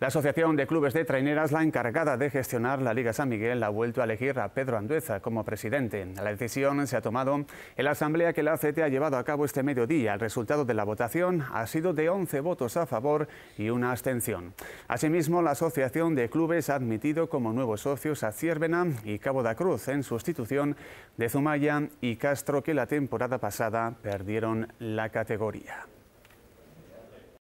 La Asociación de Clubes de Traineras, la encargada de gestionar la Liga San Miguel, ha vuelto a elegir a Pedro Andueza como presidente. La decisión se ha tomado en la asamblea que la ACT ha llevado a cabo este mediodía. El resultado de la votación ha sido de 11 votos a favor y una abstención. Asimismo, la Asociación de Clubes ha admitido como nuevos socios a Ciervena y Cabo da Cruz en sustitución de Zumaya y Castro, que la temporada pasada perdieron la categoría.